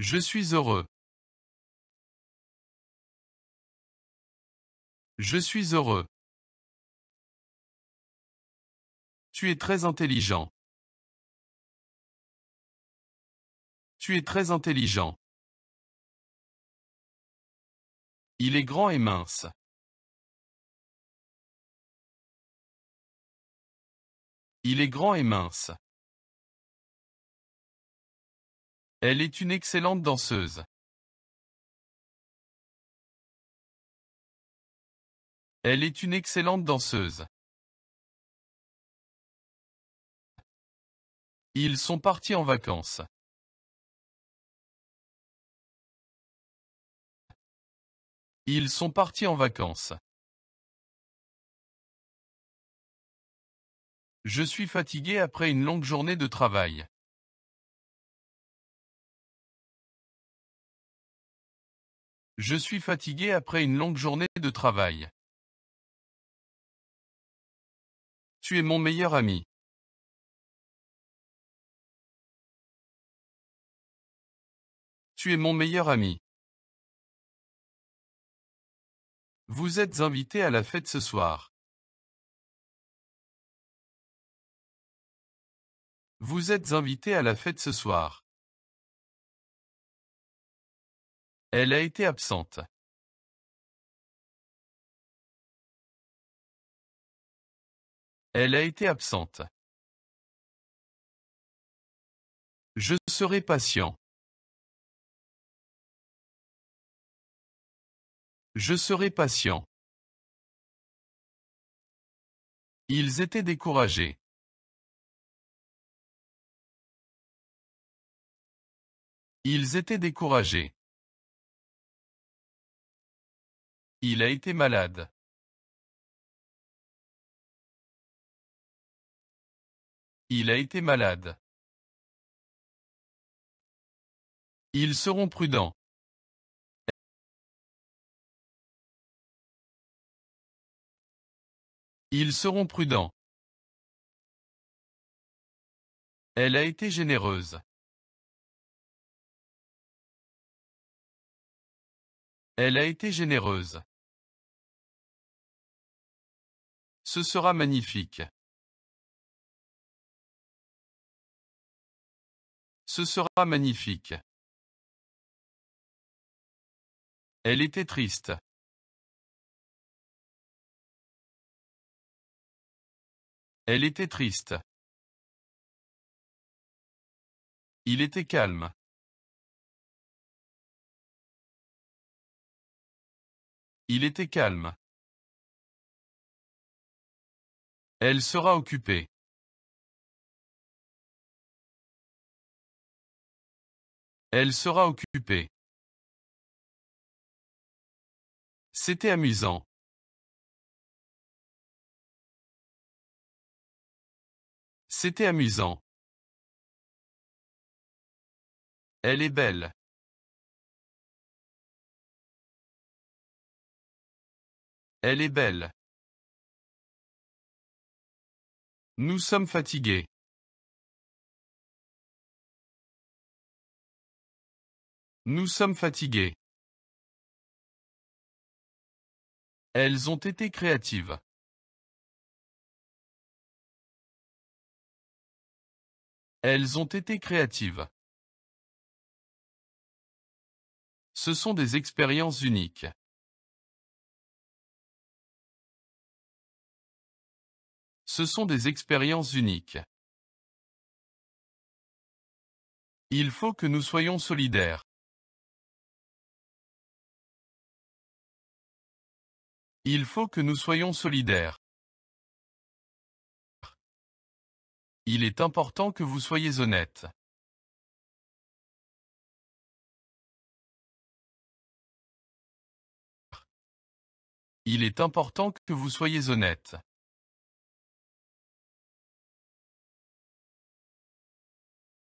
Je suis heureux. Je suis heureux. Tu es très intelligent. Tu es très intelligent. Il est grand et mince. Il est grand et mince. Elle est une excellente danseuse. Elle est une excellente danseuse. Ils sont partis en vacances. Ils sont partis en vacances. Je suis fatigué après une longue journée de travail. Je suis fatigué après une longue journée de travail. Tu es mon meilleur ami. Tu es mon meilleur ami. Vous êtes invité à la fête ce soir. Vous êtes invité à la fête ce soir. Elle a été absente. Elle a été absente. Je serai patient. Je serai patient. Ils étaient découragés. Ils étaient découragés. Il a été malade. Il a été malade. Ils seront prudents. Ils seront prudents. Elle a été généreuse. Elle a été généreuse. Ce sera magnifique. Ce sera magnifique. Elle était triste. Elle était triste. Il était calme. Il était calme. Elle sera occupée. Elle sera occupée. C'était amusant. C'était amusant. Elle est belle. Elle est belle. Nous sommes fatigués. Nous sommes fatigués. Elles ont été créatives. Elles ont été créatives. Ce sont des expériences uniques. Ce sont des expériences uniques. Il faut que nous soyons solidaires. Il faut que nous soyons solidaires. Il est important que vous soyez honnête. Il est important que vous soyez honnête.